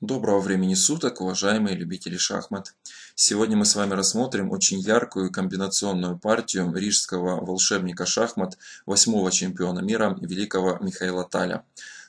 Доброго времени суток, уважаемые любители шахмат! Сегодня мы с вами рассмотрим очень яркую комбинационную партию рижского волшебника шахмат, восьмого чемпиона мира великого Михаила Таля.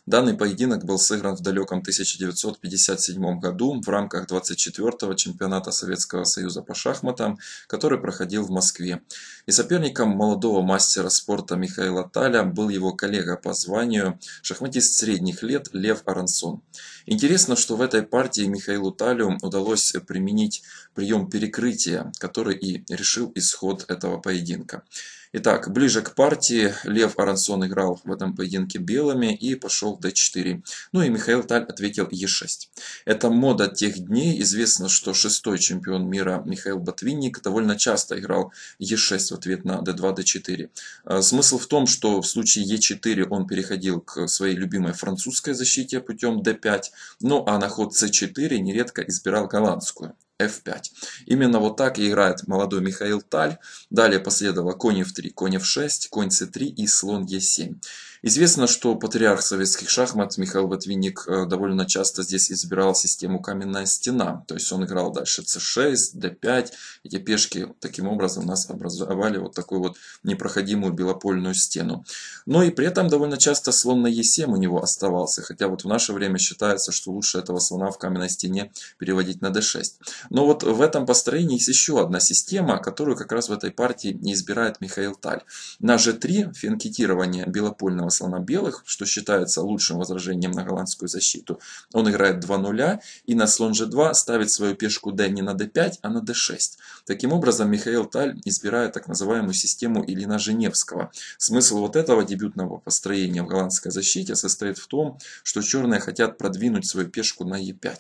Данный поединок был сыгран в далеком 1957 году в рамках 24-го чемпионата Советского Союза по шахматам, который проходил в Москве. И соперником молодого мастера спорта Михаила Таля был его коллега по званию, шахматист средних лет Лев Арансон. Интересно, что в этой партии Михаилу Талию удалось применить прием перекрытия, который и решил исход этого поединка. Итак, ближе к партии Лев Арансон играл в этом поединке белыми и пошел d4. Ну и Михаил Таль ответил e6. Это мода тех дней. Известно, что шестой чемпион мира Михаил Ботвинник довольно часто играл e6 в ответ на d2, d4. А смысл в том, что в случае e4 он переходил к своей любимой французской защите путем d5, ну а на ход c4 нередко избирал голландскую f5. Именно вот так и играет молодой Михаил Таль. Далее последовало конь f3, конь f6, конь c3 и слон e7. Известно, что патриарх советских шахмат Михаил Ботвинник э, довольно часто здесь избирал систему каменная стена. То есть он играл дальше c6, d5. Эти пешки таким образом у нас образовали вот такую вот непроходимую белопольную стену. Но и при этом довольно часто слон на e7 у него оставался. Хотя вот в наше время считается, что лучше этого слона в каменной стене переводить на d6. Но вот в этом построении есть еще одна система, которую как раз в этой партии не избирает Михаил Таль. На G3 финкетирование белопольного слона белых, что считается лучшим возражением на голландскую защиту, он играет 2 нуля и на слон G2 ставит свою пешку D не на D5, а на D6. Таким образом, Михаил Таль избирает так называемую систему Илина Женевского. Смысл вот этого дебютного построения в голландской защите состоит в том, что черные хотят продвинуть свою пешку на E5.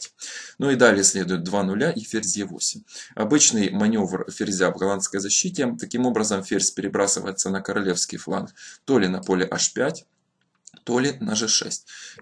Ну и далее следует 2 нуля и ферзь ферзь Е8. Обычный маневр ферзя в голландской защите. Таким образом, ферзь перебрасывается на королевский фланг то ли на поле H5, то ли на g6.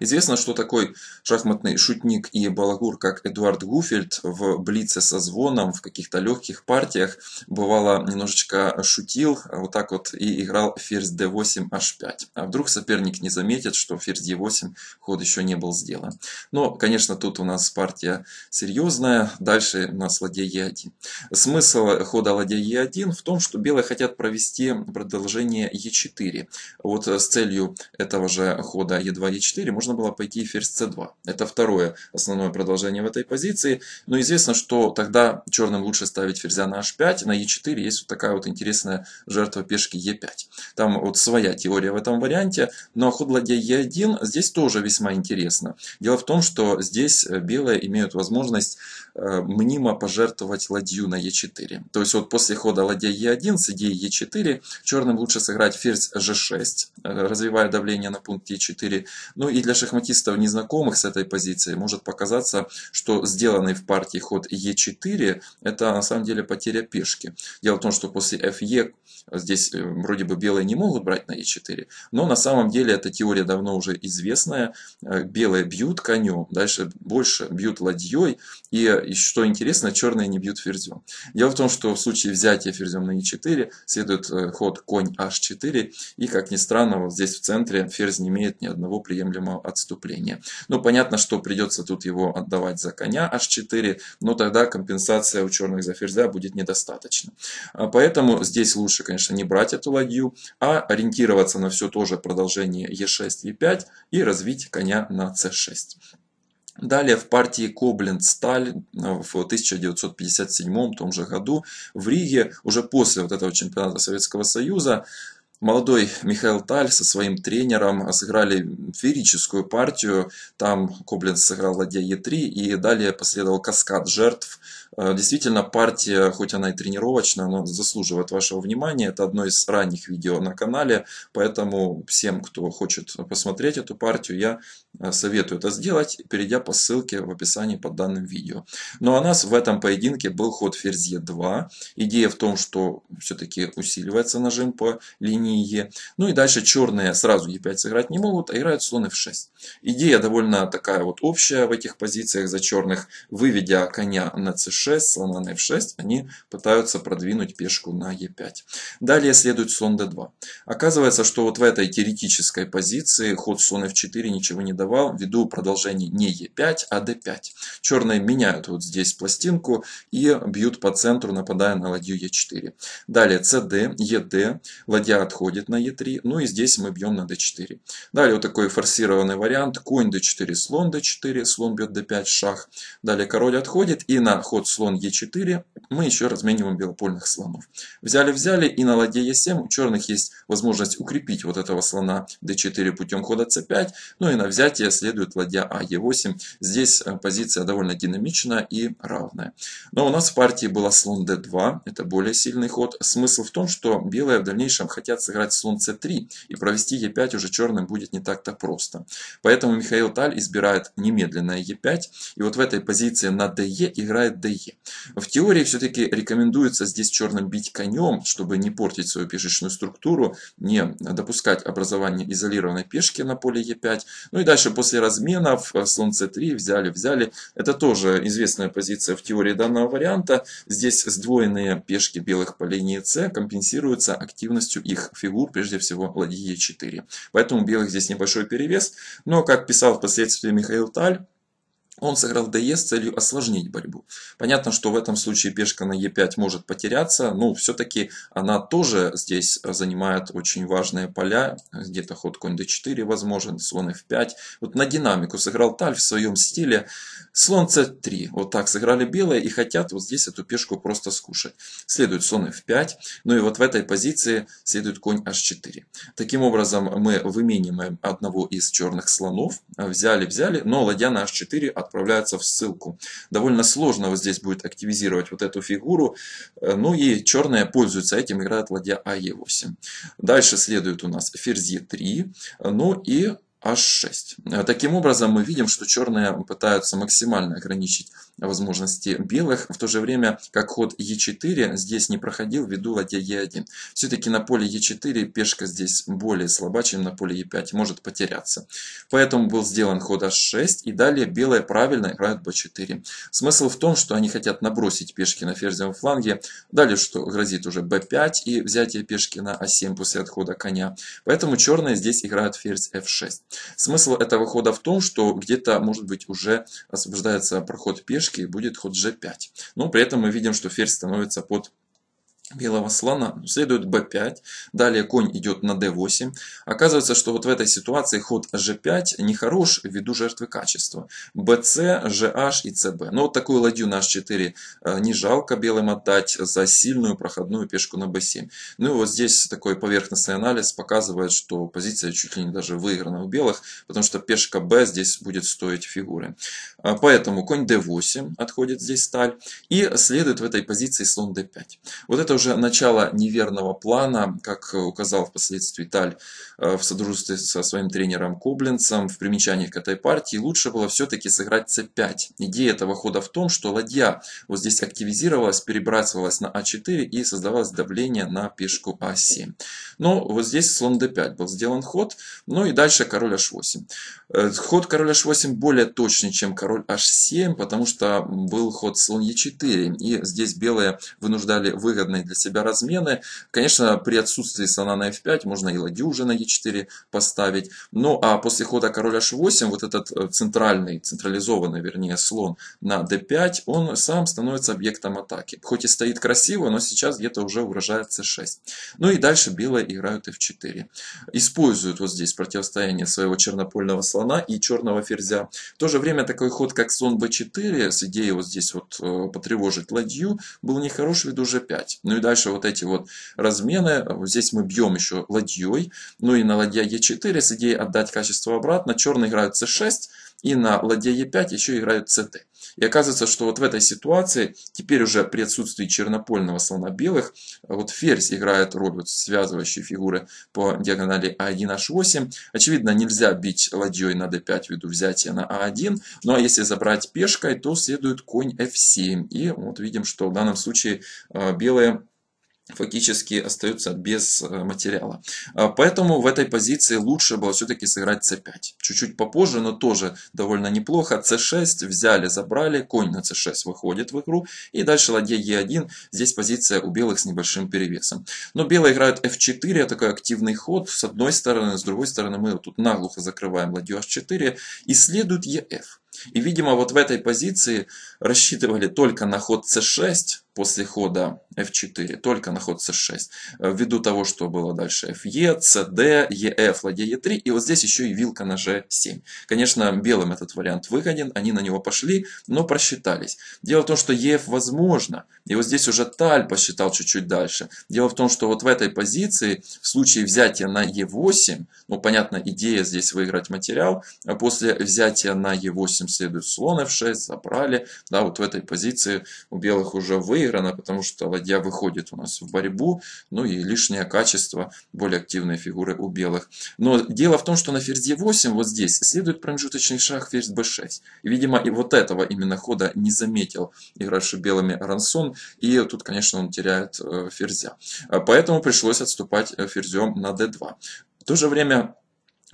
Известно, что такой шахматный шутник и балагур, как Эдуард Гуфельд, в блице со звоном, в каких-то легких партиях, бывало, немножечко шутил, а вот так вот и играл ферзь d8, h5. А вдруг соперник не заметит, что ферзь e8 ход еще не был сделан. Но, конечно, тут у нас партия серьезная, дальше у нас ладья e1. Смысл хода ладья e1 в том, что белые хотят провести продолжение e4. Вот с целью этого же хода Е2, Е4 можно было пойти ферзь С2. Это второе основное продолжение в этой позиции. Но известно, что тогда черным лучше ставить ферзя на H5, на Е4 есть вот такая вот интересная жертва пешки Е5. Там вот своя теория в этом варианте. Но ход ладья Е1 здесь тоже весьма интересно. Дело в том, что здесь э, белые имеют возможность э, мнимо пожертвовать ладью на Е4. То есть вот после хода ладья Е1 с идеей Е4 черным лучше сыграть ферзь G6, э, развивая давление на пункт рыцарь-конь, 4 Ну и для шахматистов, незнакомых с этой позицией, может показаться, что сделанный в партии ход e4, это на самом деле потеря пешки. Дело в том, что после fe здесь э, вроде бы белые не могут брать на e4, но на самом деле эта теория давно уже известная. Э, белые бьют конем, дальше больше бьют ладьей, и, что интересно, черные не бьют ферзем. Дело в том, что в случае взятия ферзем на e4 следует э, ход конь h4, и как ни странно, вот здесь в центре ферзь не имеет ни одного приемлемого отступления. Ну, понятно, что придется тут его отдавать за коня h4, но тогда компенсация у черных за ферзя будет недостаточно. А поэтому здесь лучше, конечно, не брать эту ладью, а ориентироваться на все то же продолжение e6, e5 и развить коня на c6. Далее в партии Коблин-Сталь в 1957 том же году в Риге, уже после вот этого чемпионата Советского Союза, Молодой Михаил Таль со своим тренером сыграли феерическую партию. Там Коблин сыграл ладья Е3 и далее последовал каскад жертв Э, действительно, партия, хоть она и тренировочная, но заслуживает вашего внимания. Это одно из ранних видео на канале, поэтому всем, кто хочет посмотреть эту партию, я э, советую это сделать, перейдя по ссылке в описании под данным видео. Ну а у нас в этом поединке был ход ферзь е 2. Идея в том, что все-таки усиливается нажим по линии Е. Ну и дальше черные сразу Е5 сыграть не могут, а играют слон F6. Идея довольно такая вот общая в этих позициях за черных, выведя коня на c f6, на f6, они пытаются продвинуть пешку на e5. Далее следует слон d2. Оказывается, что вот в этой теоретической позиции ход слон f4 ничего не давал, ввиду продолжения не e5, а d5. Черные меняют вот здесь пластинку и бьют по центру, нападая на ладью e4. Далее cd, ed, ладья отходит на e3, ну и здесь мы бьем на d4. Далее вот такой форсированный вариант, конь d4, слон d4, слон бьет d5, шах. Далее король отходит и на ход слон Е4, мы еще размениваем белопольных слонов. Взяли-взяли, и на ладье Е7 у черных есть возможность укрепить вот этого слона d4 путем хода c5, ну и на взятие следует ладья ае 8 Здесь э, позиция довольно динамичная и равная. Но у нас в партии была слон d2, это более сильный ход. Смысл в том, что белые в дальнейшем хотят сыграть слон c3, и провести е 5 уже черным будет не так-то просто. Поэтому Михаил Таль избирает немедленное е 5 и вот в этой позиции на ДЕ играет de практике. В теории все-таки рекомендуется здесь черным бить конем, чтобы не портить свою пешечную структуру, не допускать образование изолированной пешки на поле Е5. Ну и дальше после разменов слон э, С3 взяли, взяли. Это тоже известная позиция в теории данного варианта. Здесь сдвоенные пешки белых по линии С компенсируются активностью их фигур, прежде всего ладьи Е4. Поэтому у белых здесь небольшой перевес, но, как писал впоследствии Михаил Таль, он сыграл ДЕ с целью осложнить борьбу. Понятно, что в этом случае пешка на Е5 может потеряться, но все-таки она тоже здесь занимает очень важные поля. Где-то ход конь d4 возможен, слон f5. Вот на динамику сыграл Таль в своем стиле. Слон c3. Вот так сыграли белые и хотят вот здесь эту пешку просто скушать. Следует слон f5. Ну и вот в этой позиции следует конь h4. Таким образом мы вымениваем одного из черных слонов. Взяли-взяли, но ладья на h4 от отправляются в ссылку. Довольно сложно вот здесь будет активизировать вот эту фигуру. Э, ну и черные пользуются этим, играет ладья АЕ8. Дальше следует у нас ферзь Е3. Ну и H6. Э, таким образом, мы видим, что черные пытаются максимально ограничить возможности белых, в то же время как ход Е4 здесь не проходил ввиду ладья Е1. Все-таки на поле Е4 пешка здесь более слаба, чем на поле Е5, может потеряться. Поэтому был сделан ход H6 и далее белые правильно играют B4. Смысл в том, что они хотят набросить пешки на ферзевом фланге, далее что грозит уже B5 и взятие пешки на А7 после отхода коня. Поэтому черные здесь играют ферзь F6. Смысл этого хода в том, что где-то может быть уже освобождается проход пешки, и будет ход g5. Но при этом мы видим, что ферзь становится под белого слона, следует b5, далее конь идет на d8. Оказывается, что вот в этой ситуации ход g5 нехорош ввиду жертвы качества. bc, gh и cb. Но вот такую ладью на h4 э, не жалко белым отдать за сильную проходную пешку на b7. Ну и вот здесь такой поверхностный анализ показывает, что позиция чуть ли не даже выиграна у белых, потому что пешка b здесь будет стоить фигуры. А поэтому конь d8 отходит здесь сталь и следует в этой позиции слон d5. Вот это уже начало неверного плана, как указал впоследствии Таль э, в содружестве со своим тренером Кобленцем в примечаниях к этой партии, лучше было все-таки сыграть c5. Идея этого хода в том, что ладья вот здесь активизировалась, перебрасывалась на a а 4 и создавалось давление на пешку a а 7 Но вот здесь слон d5 был сделан ход, ну и дальше король h8. Э, ход короля h8 более точный, чем король h7, потому что был ход слон e4, и здесь белые вынуждали выгодной для себя размены. Конечно, при отсутствии слона на f5 можно и ладью уже на e4 поставить. Ну, а после хода короля h8 вот этот э, центральный, централизованный, вернее, слон на d5, он сам становится объектом атаки. Хоть и стоит красиво, но сейчас где-то уже угрожает c6. Ну и дальше белые играют f4. Используют вот здесь противостояние своего чернопольного слона и черного ферзя. В то же время такой ход, как слон b4, с идеей вот здесь вот э, потревожить ладью, был нехорош ввиду g5. Ну и дальше вот эти вот размены. здесь мы бьем еще ладьей. Ну и на ладья Е4 с идеей отдать качество обратно. Черные играют С6 и на ладья Е5 еще играют СТ. И оказывается, что вот в этой ситуации, теперь уже при отсутствии чернопольного слона белых, э, вот ферзь играет роль вот связывающей фигуры по диагонали А1, H8. Очевидно, нельзя бить ладьей на D5 ввиду взятия на А1. Ну а если забрать пешкой, то следует конь F7. И вот видим, что в данном случае э, белые фактически остаются без э, материала. А, поэтому в этой позиции лучше было все-таки сыграть c5. Чуть-чуть попозже, но тоже довольно неплохо. c6 взяли, забрали, конь на c6 выходит в игру. И дальше ладья e1. Здесь позиция у белых с небольшим перевесом. Но белые играют f4, это такой активный ход. С одной стороны, с другой стороны мы тут наглухо закрываем ладью h4. И следует ef. И, видимо, вот в этой позиции рассчитывали только на ход c6 после хода f4, только на ход c6, э, ввиду того, что было дальше fe, cd, e, ладья e3, и вот здесь еще и вилка на g7. Конечно, белым этот вариант выгоден, они на него пошли, но просчитались. Дело в том, что ef возможно, и вот здесь уже таль посчитал чуть-чуть дальше. Дело в том, что вот в этой позиции, в случае взятия на e8, ну, понятно, идея здесь выиграть материал, а после взятия на e8 следует слон f6, забрали, да, вот в этой позиции у белых уже выиграно, потому что ладья выходит у нас в борьбу, ну и лишнее качество более активной фигуры у белых. Но дело в том, что на ферзь e8 вот здесь следует промежуточный шаг ферзь b6. видимо, и вот этого именно хода не заметил игравший белыми Рансон, и тут, конечно, он теряет э, ферзя. Поэтому пришлось отступать э, ферзем на d2. В то же время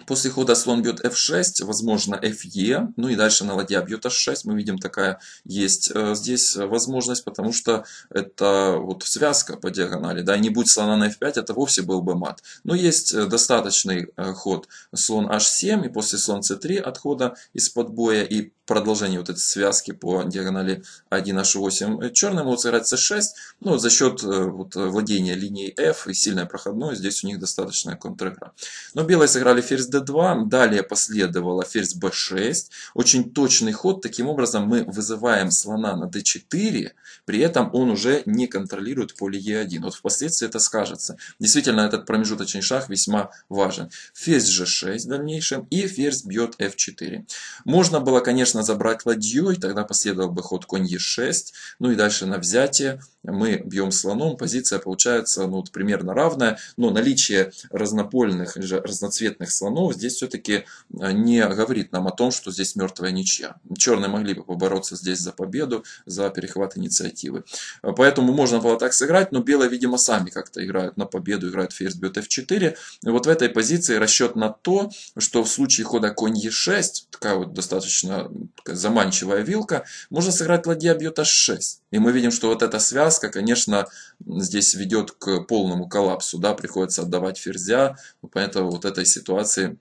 После хода слон бьет f6, возможно fe, ну и дальше на ладья бьет h6. Мы видим, такая есть э, здесь возможность, потому что это вот связка по диагонали. Да, и не будь слона на f5, это вовсе был бы мат. Но есть э, достаточный э, ход слон h7 и после слон c3 отхода из-под боя и продолжение вот этой связки по диагонали 1h8. Черные могут сыграть c6, ну за счет вот, владения линией f и сильной проходной здесь у них достаточная контр -игра. Но белые сыграли ферзь ферзь d2, далее последовало ферзь b6. Очень точный ход, таким образом мы вызываем слона на d4, при этом он уже не контролирует поле e1. Вот впоследствии это скажется. Действительно, этот промежуточный шаг весьма важен. Ферзь g6 в дальнейшем и ферзь бьет f4. Можно было, конечно, забрать ладью, и тогда последовал бы ход конь e6, ну и дальше на взятие мы бьем слоном, позиция получается ну, вот примерно равная, но наличие разнопольных, э, разноцветных слонов Горбунова здесь все-таки э, не говорит нам о том, что здесь мертвая ничья. Черные могли бы побороться здесь за победу, за перехват инициативы. Э, поэтому можно было так сыграть, но белые, видимо, сами как-то играют на победу, играют ферзь бьет f4. И вот в этой позиции расчет на то, что в случае хода конь e6, такая вот достаточно такая заманчивая вилка, можно сыграть ладья бьет h6. И мы видим, что вот эта связка, конечно, здесь ведет к полному коллапсу, да, приходится отдавать ферзя, поэтому вот этой ситуации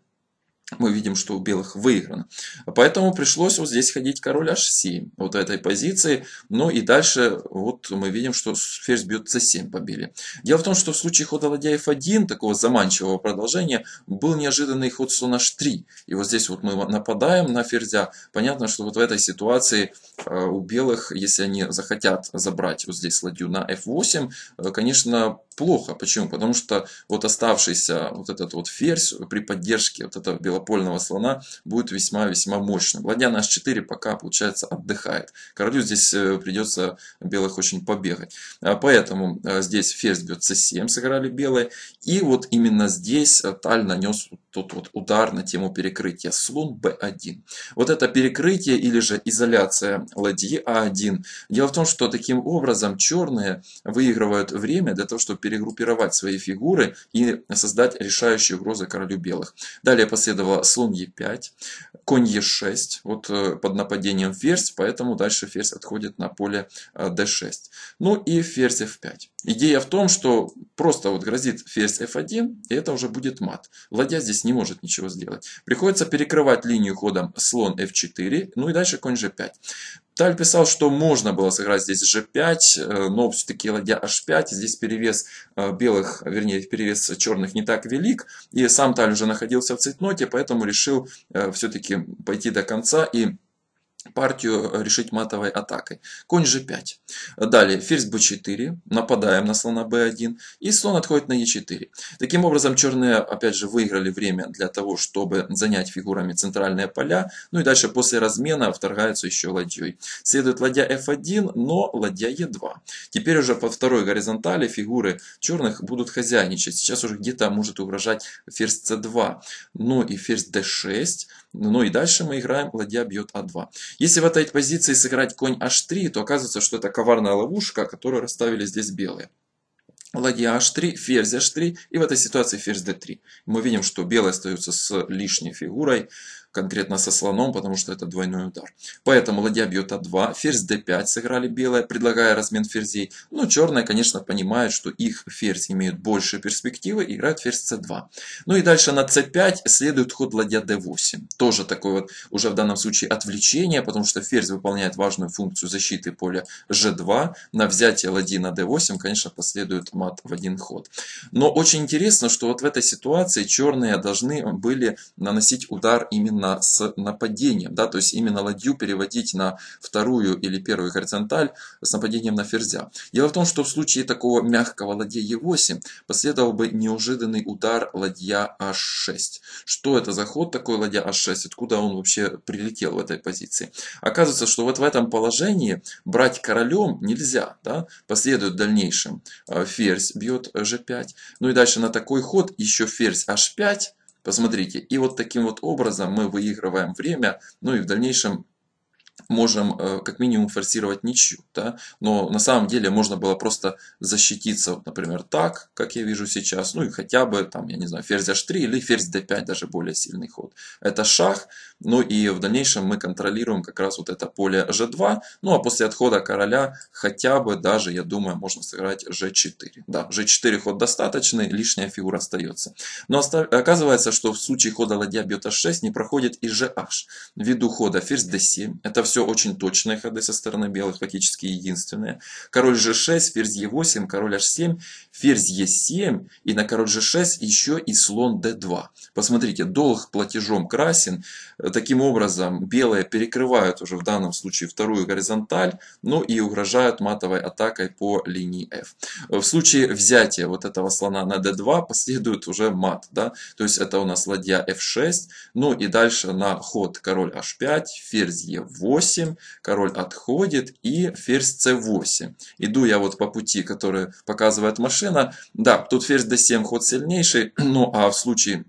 мы видим, что у белых выиграно. Поэтому пришлось вот здесь ходить король h7, вот этой позиции. Ну и дальше вот мы видим, что ферзь бьет c7 побили. Дело в том, что в случае хода ладья f1, такого заманчивого продолжения, был неожиданный ход слон h3. И вот здесь вот мы нападаем на ферзя. Понятно, что вот в этой ситуации э, у белых, если они захотят забрать вот здесь ладью на f8, э, конечно, плохо. Почему? Потому что вот оставшийся вот этот вот ферзь при поддержке вот этого белого подпольного слона будет весьма-весьма мощным. Ладья на h4 пока, получается, отдыхает. Королю здесь э, придется белых очень побегать. А, поэтому э, здесь ферзь бьет c7, сыграли белые. И вот именно здесь э, Таль нанес тот вот удар на тему перекрытия. Слон b1. Вот это перекрытие или же изоляция ладьи a1. А Дело в том, что таким образом черные выигрывают время для того, чтобы перегруппировать свои фигуры и создать решающие угрозы королю белых. Далее последовало этого слон Е5, конь Е6, вот э, под нападением ферзь, поэтому дальше ферзь отходит на поле D6. Э, ну и ферзь F5. Идея в том, что просто вот грозит ферзь f1, и это уже будет мат. Ладья здесь не может ничего сделать. Приходится перекрывать линию ходом слон f4, ну и дальше конь g5. Таль писал, что можно было сыграть здесь g5, э, но все-таки ладья h5, здесь перевес э, белых, вернее, перевес черных не так велик, и сам Таль уже находился в цветноте, поэтому решил э, все-таки пойти до конца и партию э, решить матовой атакой. Конь g5. Далее, ферзь b4, нападаем на слона b1, и слон отходит на e4. Таким образом, черные, опять же, выиграли время для того, чтобы занять фигурами центральные поля, ну и дальше после размена вторгаются еще ладьей. Следует ладья f1, но ладья e2. Теперь уже под второй горизонтали фигуры черных будут хозяйничать. Сейчас уже где-то может угрожать ферзь c2, ну и ферзь d6, ну и дальше мы играем ладья бьет а2. Если в этой позиции сыграть конь h3, то оказывается, что это коварная ловушка, которую расставили здесь белые. Ладья h3, ферзь h3 и в этой ситуации ферзь d3. Мы видим, что белые остаются с лишней фигурой конкретно со слоном, потому что это двойной удар. Поэтому ладья бьет А2, ферзь d5 сыграли белые, предлагая размен ферзей. Но черные, конечно, понимают, что их ферзь имеет больше перспективы, играют ферзь c2. Ну и дальше на c5 следует ход ладья d8. Тоже такое вот уже в данном случае отвлечение, потому что ферзь выполняет важную функцию защиты поля g2. На взятие ладьи на d8, конечно, последует мат в один ход. Но очень интересно, что вот в этой ситуации черные должны были наносить удар именно сходно с нападением, да, то есть именно ладью переводить на вторую или первую горизонталь с нападением на ферзя. Дело в том, что в случае такого мягкого ладья e 8 последовал бы неожиданный удар ладья H6. Что это за ход такой ладья H6? Откуда он вообще прилетел в этой позиции? Оказывается, что вот в этом положении брать королем нельзя, да, последует в дальнейшем э, ферзь бьет G5, ну и дальше на такой ход еще ферзь H5, Посмотрите, и вот таким вот образом мы выигрываем время, ну и в дальнейшем можем э, как минимум форсировать ничью, да? но на самом деле можно было просто защититься, вот, например, так, как я вижу сейчас, ну и хотя бы, там, я не знаю, ферзь h3 или ферзь d5, даже более сильный ход. Это шах, ну и в дальнейшем мы контролируем как раз вот это поле g2, ну а после отхода короля хотя бы даже, я думаю, можно сыграть g4. Да, g4 ход достаточный, лишняя фигура остается. Но оказывается, что в случае хода ладья бьет h6 не проходит и gh, ввиду хода ферзь d7, это все все очень точные ходы со стороны белых, фактически единственные. Король g6, ферзь e8, король h7, ферзь e7 и на король g6 еще и слон d2. Посмотрите, долг платежом красен. Таким образом, белые перекрывают уже в данном случае вторую горизонталь, ну и угрожают матовой атакой по линии f. В случае взятия вот этого слона на d2 последует уже мат. Да? То есть это у нас ладья f6, ну и дальше на ход король h5, ферзь e8, е король отходит и ферзь c 8 Иду я вот по пути, который показывает машина. Да, тут ферзь d7 ход сильнейший, ну а в случае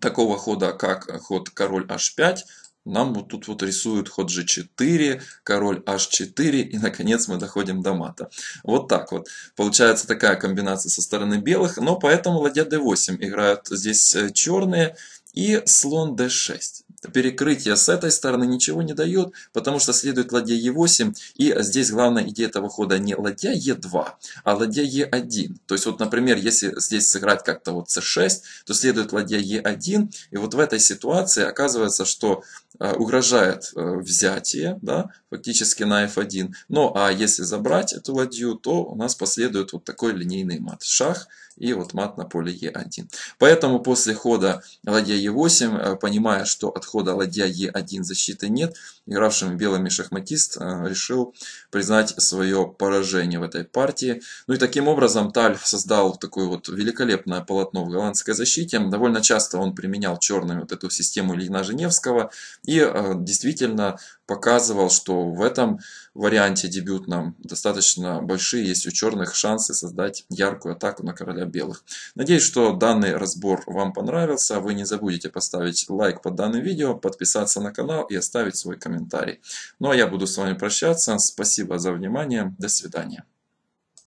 такого хода, как ход король h5, нам вот тут вот рисуют ход g4, король h4 и наконец мы доходим до мата. Вот так вот. Получается такая комбинация со стороны белых, но поэтому ладья d8 играют здесь э, черные и слон d6 перекрытие с этой стороны ничего не дает, потому что следует ладья Е8, и здесь главная идея этого хода не ладья Е2, а ладья Е1. То есть вот, например, если здесь сыграть как-то вот c 6 то следует ладья Е1, и вот в этой ситуации оказывается, что э, угрожает э, взятие, да, фактически на F1. Ну а если забрать эту ладью, то у нас последует вот такой линейный мат. Шах и вот мат на поле e 1 Поэтому после хода ладья e 8 э, понимая, что от подхода ладья Е1 защиты нет, игравшим белыми шахматист э, решил признать свое поражение в этой партии. Ну и таким образом Таль создал такое вот великолепное полотно в голландской защите. Довольно часто он применял черную вот эту систему Ильина Женевского и э, действительно показывал, что в этом варианте дебютном достаточно большие есть у черных шансы создать яркую атаку на короля белых. Надеюсь, что данный разбор вам понравился. Вы не забудете поставить лайк под данным видео, подписаться на канал и оставить свой комментарий. Ну а я буду с вами прощаться. Спасибо за внимание. До свидания.